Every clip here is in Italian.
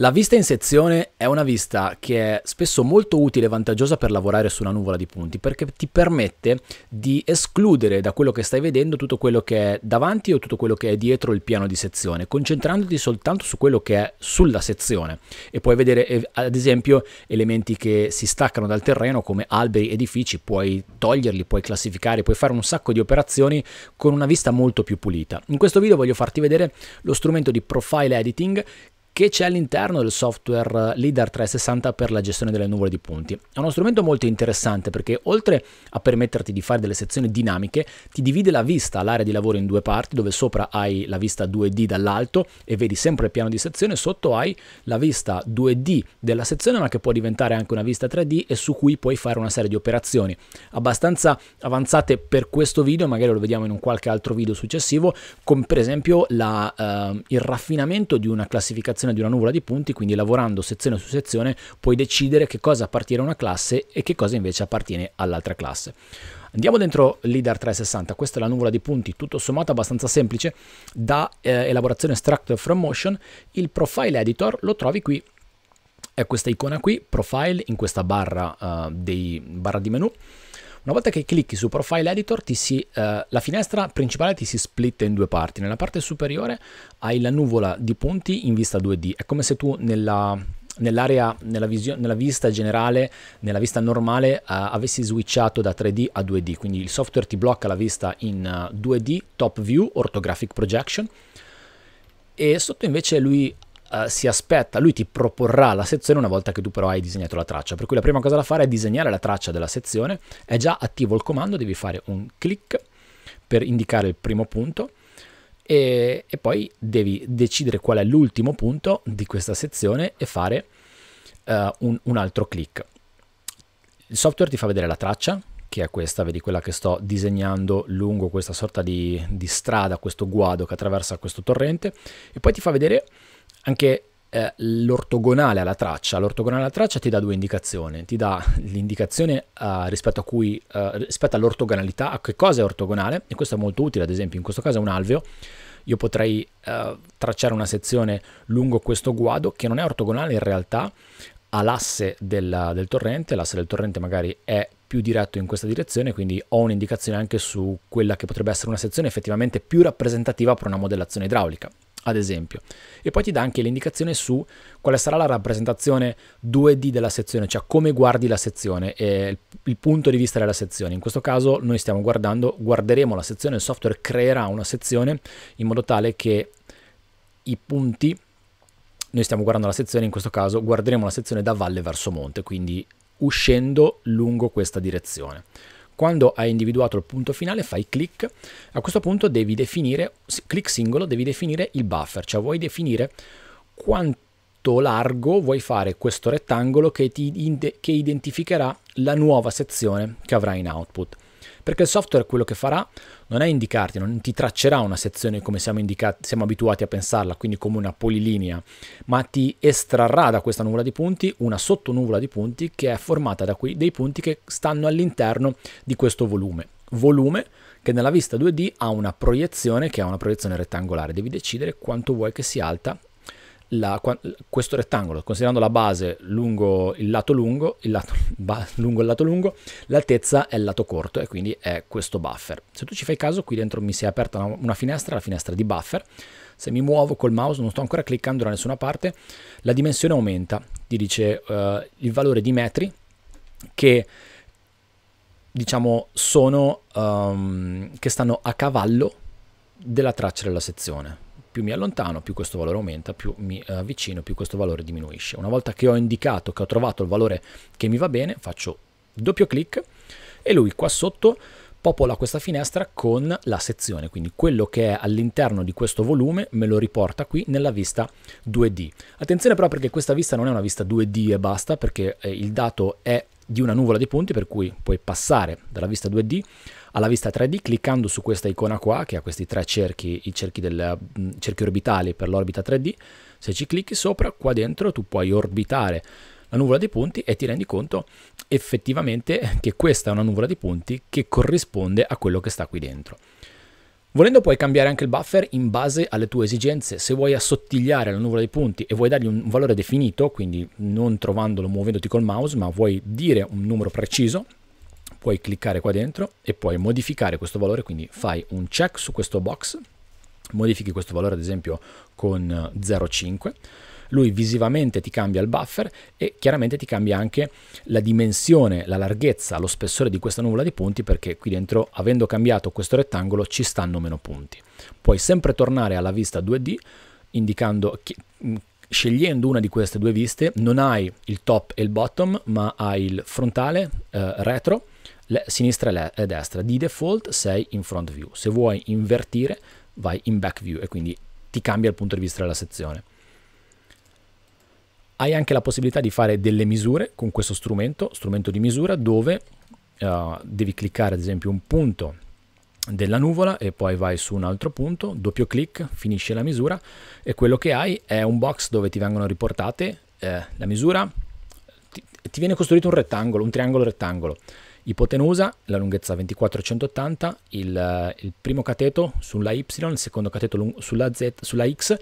La vista in sezione è una vista che è spesso molto utile e vantaggiosa per lavorare su una nuvola di punti perché ti permette di escludere da quello che stai vedendo tutto quello che è davanti o tutto quello che è dietro il piano di sezione, concentrandoti soltanto su quello che è sulla sezione e puoi vedere eh, ad esempio elementi che si staccano dal terreno come alberi, edifici, puoi toglierli, puoi classificare, puoi fare un sacco di operazioni con una vista molto più pulita. In questo video voglio farti vedere lo strumento di profile editing che c'è all'interno del software eh, Leader 360 per la gestione delle nuvole di punti. È uno strumento molto interessante perché oltre a permetterti di fare delle sezioni dinamiche, ti divide la vista, l'area di lavoro in due parti, dove sopra hai la vista 2D dall'alto e vedi sempre il piano di sezione, sotto hai la vista 2D della sezione ma che può diventare anche una vista 3D e su cui puoi fare una serie di operazioni abbastanza avanzate per questo video, magari lo vediamo in un qualche altro video successivo, come per esempio la, eh, il raffinamento di una classificazione formazione di una nuvola di punti, quindi lavorando sezione su sezione puoi decidere che cosa appartiene a una classe e che cosa invece appartiene all'altra classe. Andiamo dentro l'IDAR 360, questa è la nuvola di punti, tutto sommato abbastanza semplice, da eh, elaborazione Structure from motion, il profile editor lo trovi qui è questa icona qui, profile, in questa barra, uh, dei, barra di menu, una volta che clicchi su Profile Editor, si, eh, la finestra principale ti si splitta in due parti. Nella parte superiore hai la nuvola di punti in vista 2D. È come se tu nella, nell'area, nella, nella, vista generale, nella vista normale, eh, avessi switchato da 3D a 2D. Quindi il software ti blocca la vista in 2D, eh, Top View, Orthographic Projection. E sotto invece lui eh, si aspetta, lui ti proporrà la sezione una volta che tu però hai disegnato la traccia, per cui la prima cosa da fare è disegnare la traccia della sezione, è già attivo il comando, devi fare un clic per indicare il primo punto e, e poi devi decidere qual è l'ultimo punto di questa sezione e fare uh, un, un altro clic. Il software ti fa vedere la traccia, che è questa, vedi quella che sto disegnando lungo questa sorta di, di strada, questo guado che attraversa questo torrente, e poi ti fa vedere anche eh, l'ortogonale alla traccia. L'ortogonale alla traccia ti dà due indicazioni, ti dà l'indicazione eh, rispetto, cui, eh, rispetto all'ortogonalità, a che cosa è ortogonale, e questo è molto utile, ad esempio in questo caso è un alveo, io potrei eh, tracciare una sezione lungo questo guado che non è ortogonale in realtà all'asse del, del torrente, l'asse del torrente magari è più diretto in questa direzione, quindi ho un'indicazione anche su quella che potrebbe essere una sezione effettivamente più rappresentativa per una modellazione idraulica ad esempio. E poi ti dà anche l'indicazione su quale sarà la rappresentazione 2D della sezione, cioè come guardi la sezione e il punto di vista della sezione. In questo caso noi stiamo guardando, guarderemo la sezione, il software creerà una sezione in modo tale che i punti, noi stiamo guardando la sezione, in questo caso guarderemo la sezione da valle verso monte, quindi uscendo lungo questa direzione. Quando hai individuato il punto finale fai clic, a questo punto devi definire, clic singolo, devi definire il buffer, cioè vuoi definire quanto largo vuoi fare questo rettangolo che, ti, che identificherà la nuova sezione che avrai in output. Perché il software quello che farà non è indicarti, non ti traccerà una sezione come siamo, indicati, siamo abituati a pensarla, quindi come una polilinea, ma ti estrarrà da questa nuvola di punti una sottonuvola di punti che è formata da qui dei punti che stanno all'interno di questo volume. Volume che nella vista 2D ha una proiezione che è una proiezione rettangolare, devi decidere quanto vuoi che sia alta la, questo rettangolo, considerando la base lungo il lato lungo, il lato, ba, lungo il lato lungo, l'altezza è il lato corto e quindi è questo buffer. Se tu ci fai caso, qui dentro mi si è aperta una, una finestra, la finestra di buffer. Se mi muovo col mouse, non sto ancora cliccando da nessuna parte, la dimensione aumenta, ti dice uh, il valore di metri che diciamo sono um, che stanno a cavallo della traccia della sezione più mi allontano, più questo valore aumenta, più mi eh, avvicino, più questo valore diminuisce. Una volta che ho indicato che ho trovato il valore che mi va bene, faccio doppio clic e lui qua sotto popola questa finestra con la sezione, quindi quello che è all'interno di questo volume me lo riporta qui nella vista 2D. Attenzione però perché questa vista non è una vista 2D e basta, perché eh, il dato è di una nuvola di punti per cui puoi passare dalla vista 2D alla vista 3D cliccando su questa icona qua che ha questi tre cerchi, i cerchi, del, mm, cerchi orbitali per l'orbita 3D, se ci clicchi sopra qua dentro tu puoi orbitare la nuvola di punti e ti rendi conto effettivamente che questa è una nuvola di punti che corrisponde a quello che sta qui dentro. Volendo puoi cambiare anche il buffer in base alle tue esigenze, se vuoi assottigliare la nuvola dei punti e vuoi dargli un valore definito, quindi non trovandolo muovendoti col mouse, ma vuoi dire un numero preciso, puoi cliccare qua dentro e puoi modificare questo valore, quindi fai un check su questo box, modifichi questo valore ad esempio con 0,5 lui visivamente ti cambia il buffer e chiaramente ti cambia anche la dimensione, la larghezza, lo spessore di questa nuvola di punti perché qui dentro avendo cambiato questo rettangolo ci stanno meno punti. Puoi sempre tornare alla vista 2D indicando che mm, scegliendo una di queste due viste non hai il top e il bottom ma hai il frontale, eh, retro, le, sinistra e, le, e destra. Di default sei in front view. Se vuoi invertire vai in back view e quindi ti cambia il punto di vista della sezione. Hai anche la possibilità di fare delle misure con questo strumento, strumento di misura, dove uh, devi cliccare ad esempio un punto della nuvola e poi vai su un altro punto, doppio clic, finisce la misura e quello che hai è un box dove ti vengono riportate eh, la misura, ti, ti, viene costruito un rettangolo, un triangolo rettangolo, ipotenusa, la lunghezza 24-180, il, il, primo cateto sulla Y, il secondo cateto sulla, Z, sulla X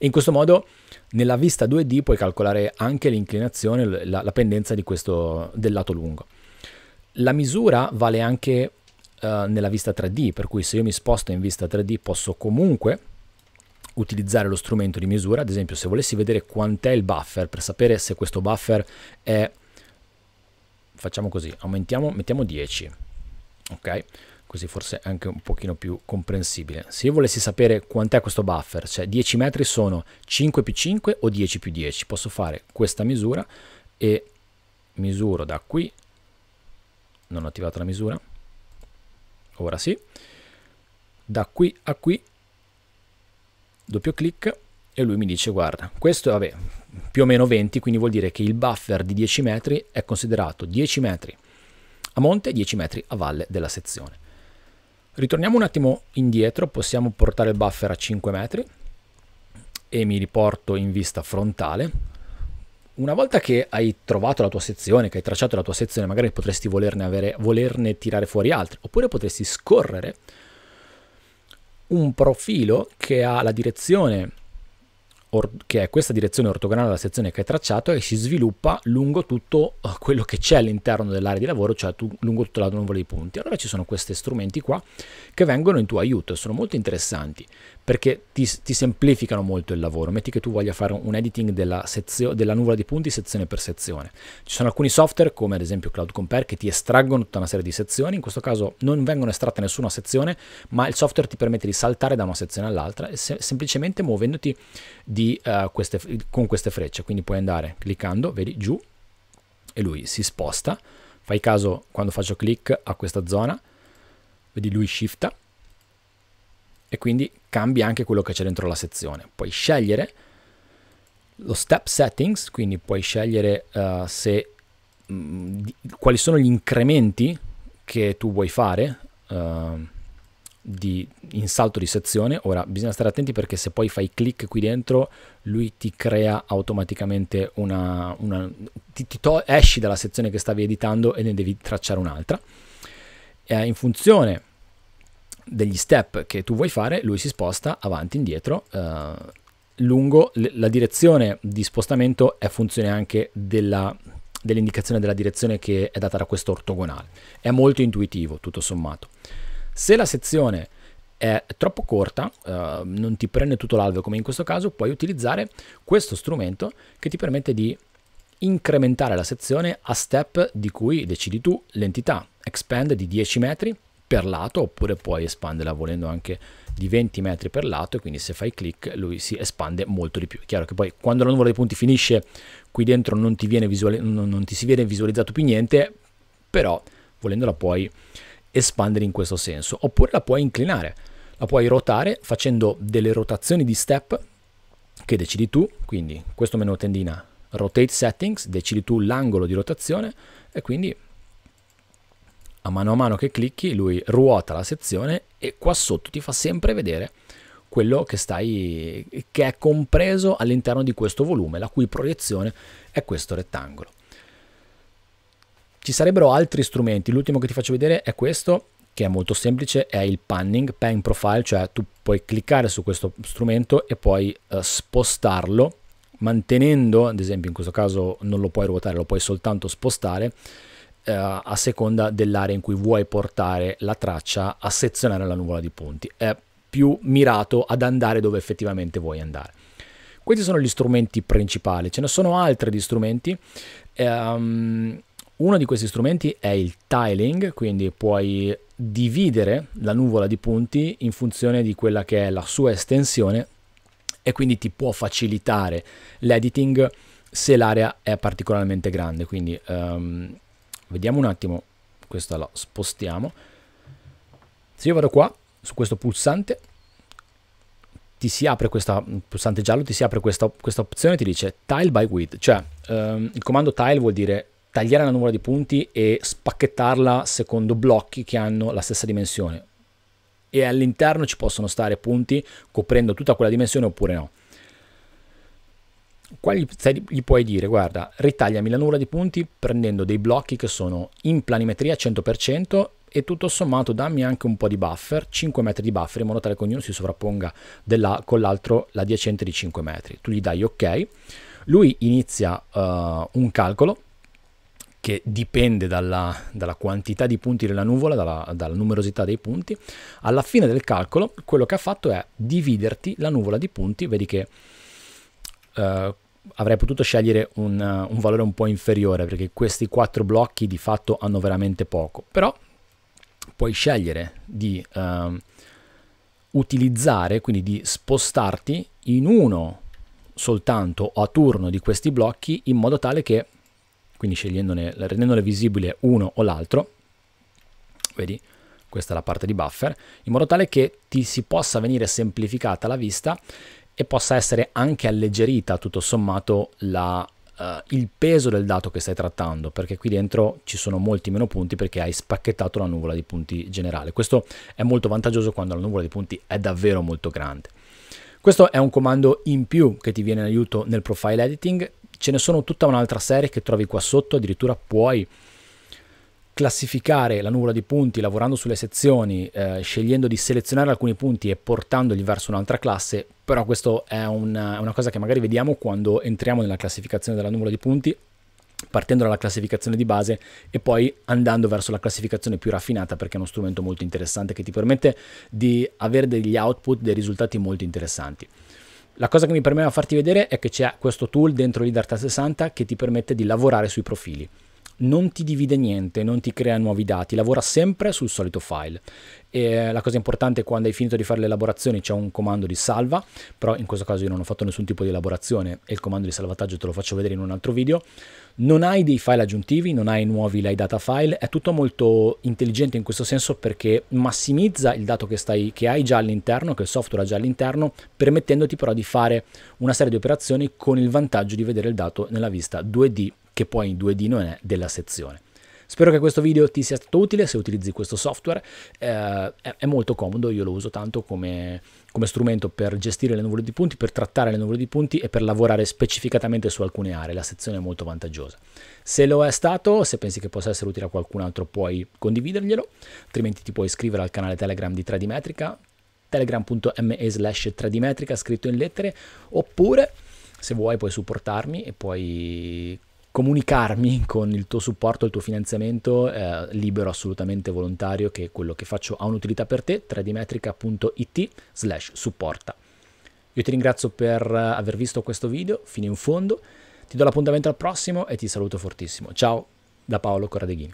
e in questo modo nella vista 2D puoi calcolare anche l'inclinazione, la, la pendenza questo, del lato lungo. La misura vale anche eh, nella vista 3D, per cui se io mi sposto in vista 3D posso comunque utilizzare lo strumento di misura, ad esempio se volessi vedere quant'è il buffer per sapere se questo buffer è facciamo così, aumentiamo, mettiamo 10. Ok? così forse è anche un pochino più comprensibile. Se io volessi sapere quant'è questo buffer, cioè 10 metri sono 5 più 5 o 10 più 10, posso fare questa misura e misuro da qui, non ho attivato la misura, ora sì, da qui a qui, doppio clic e lui mi dice guarda, questo vabbè, più o meno 20, quindi vuol dire che il buffer di 10 metri è considerato 10 metri a monte e 10 metri a valle della sezione. Ritorniamo un attimo indietro, possiamo portare il buffer a 5 metri e mi riporto in vista frontale. Una volta che hai trovato la tua sezione, che hai tracciato la tua sezione, magari potresti volerne, avere, volerne tirare fuori altri, oppure potresti scorrere un profilo che ha la direzione che è questa direzione ortogonale alla sezione che hai tracciato e si sviluppa lungo tutto eh, quello che c'è all'interno dell'area di lavoro, cioè tu, lungo tutta la nuvola di punti. Allora ci sono questi strumenti qua che vengono in tuo aiuto, e sono molto interessanti perché ti, ti semplificano molto il lavoro. Metti che tu voglia fare un editing della, sezio, della nuvola di punti sezione per sezione. Ci sono alcuni software come ad esempio Cloud Compare che ti estraggono tutta una serie di sezioni, in questo caso non vengono estratte nessuna sezione, ma il software ti permette di saltare da una sezione all'altra se, semplicemente muovendoti di di, uh, queste, con queste frecce. Quindi puoi andare cliccando, vedi, giù, e lui si sposta. Fai caso quando faccio clic a questa zona, vedi lui shifta, e quindi cambia anche quello che c'è dentro la sezione. Puoi scegliere lo step settings, quindi puoi scegliere uh, se, mh, mm, di, quali sono gli incrementi che tu vuoi fare. Uh, di, in salto di sezione. Ora bisogna stare attenti perché se poi fai clic qui dentro lui ti crea automaticamente una... una ti, ti to- esci dalla sezione che stavi editando e ne devi tracciare un'altra. E eh, in funzione degli step che tu vuoi fare, lui si sposta avanti e indietro. Eh, lungo la direzione di spostamento è funzione anche della, dell'indicazione della direzione che è data da questo ortogonale. È molto intuitivo, tutto sommato. Se la sezione è troppo corta, eh, non ti prende tutto l'alveo come in questo caso, puoi utilizzare questo strumento che ti permette di incrementare la sezione a step di cui decidi tu l'entità. Expand di 10 metri per lato oppure puoi espanderla volendo anche di 20 metri per lato e quindi se fai click lui si espande molto di più. È chiaro che poi quando la nuvola dei punti finisce qui dentro non ti, viene non, non ti si viene visualizzato più niente, però volendola puoi espandere in questo senso, oppure la puoi inclinare, la puoi ruotare facendo delle rotazioni di step che decidi tu, quindi questo menu tendina rotate settings, decidi tu l'angolo di rotazione e quindi a mano a mano che clicchi lui ruota la sezione e qua sotto ti fa sempre vedere quello che, stai, che è compreso all'interno di questo volume, la cui proiezione è questo rettangolo. Ci sarebbero altri strumenti, l'ultimo che ti faccio vedere è questo, che è molto semplice, è il panning, pan profile, cioè tu puoi cliccare su questo strumento e poi eh, spostarlo mantenendo, ad esempio in questo caso non lo puoi ruotare, lo puoi soltanto spostare eh, a seconda dell'area in cui vuoi portare la traccia a sezionare la nuvola di punti. È più mirato ad andare dove effettivamente vuoi andare. Questi sono gli strumenti principali, ce ne sono altri di strumenti. Ehm, uno di questi strumenti è il tiling, quindi puoi dividere la nuvola di punti in funzione di quella che è la sua estensione e quindi ti può facilitare l'editing se l'area è particolarmente grande. Quindi um, vediamo un attimo, questa la spostiamo. Se io vado qua, su questo pulsante, ti si apre questa pulsante giallo, ti si apre questa, questa opzione, ti dice tile by width, cioè um, il comando tile vuol dire tagliare la nuvola di punti e spacchettarla secondo blocchi che hanno la stessa dimensione. E all'interno ci possono stare punti coprendo tutta quella dimensione oppure no. Qua gli, gli puoi dire, guarda, ritagliami la nuvola di punti prendendo dei blocchi che sono in planimetria 100% e tutto sommato dammi anche un po' di buffer, 5 metri di buffer, in modo tale che ognuno si sovrapponga della, con l'altro l'adiacente di 5 metri. Tu gli dai ok, lui inizia uh, un calcolo che dipende dalla, dalla quantità di punti della nuvola, dalla, dalla numerosità dei punti, alla fine del calcolo quello che ha fatto è dividerti la nuvola di punti, vedi che Uh, avrei potuto scegliere un, eh, un, valore un po' inferiore perché questi quattro blocchi di fatto hanno veramente poco però puoi scegliere di uh, utilizzare quindi di spostarti in uno soltanto a turno di questi blocchi in modo tale che quindi scegliendone, rendendone visibile uno o l'altro, vedi, questa è la parte di buffer, in modo tale che ti si possa venire semplificata la vista e possa essere anche alleggerita tutto sommato la, uh, il peso del dato che stai trattando, perché qui dentro ci sono molti meno punti perché hai spacchettato la nuvola di punti generale. Questo è molto vantaggioso quando la nuvola di punti è davvero molto grande. Questo è un comando in più che ti viene in aiuto nel profile editing ce ne sono tutta un'altra serie che trovi qua sotto, addirittura puoi classificare la nuvola di punti lavorando sulle sezioni, eh, scegliendo di selezionare alcuni punti e portandoli verso un'altra classe, però questo è una, una cosa che magari vediamo quando entriamo nella classificazione della nuvola di punti partendo dalla classificazione di base e poi andando verso la classificazione più raffinata perché è uno strumento molto interessante che ti permette di avere degli output, dei risultati molto interessanti. La cosa che mi permetteva farti vedere è che c'è questo tool dentro l'IDARTA 60 che ti permette di lavorare sui profili non ti divide niente, non ti crea nuovi dati, lavora sempre sul solito file. E la cosa importante è quando hai finito di fare le elaborazioni c'è un comando di salva, però in questo caso io non ho fatto nessun tipo di elaborazione e il comando di salvataggio te lo faccio vedere in un altro video. Non hai dei file aggiuntivi, non hai nuovi lay data file, è tutto molto intelligente in questo senso perché massimizza il dato che, stai, che hai già all'interno, che il software ha già all'interno, permettendoti però di fare una serie di operazioni con il vantaggio di vedere il dato nella vista 2D che poi in 2D non è della sezione. Spero che questo video ti sia stato utile se utilizzi questo software, eh, è molto comodo, io lo uso tanto come, come, strumento per gestire le nuvole di punti, per trattare le nuvole di punti e per lavorare specificatamente su alcune aree, la sezione è molto vantaggiosa. Se lo è stato, se pensi che possa essere utile a qualcun altro puoi condividerglielo, altrimenti ti puoi iscrivere al canale Telegram di 3D Metrica, telegram.me slash 3D Metrica scritto in lettere, oppure se vuoi puoi supportarmi e puoi comunicarmi con il tuo supporto, il tuo finanziamento eh, libero, assolutamente volontario, che quello che faccio ha un'utilità per te, 3dmetrica.it slash supporta. Io ti ringrazio per eh, aver visto questo video fino in fondo, ti do l'appuntamento al prossimo e ti saluto fortissimo. Ciao da Paolo Corradeghini.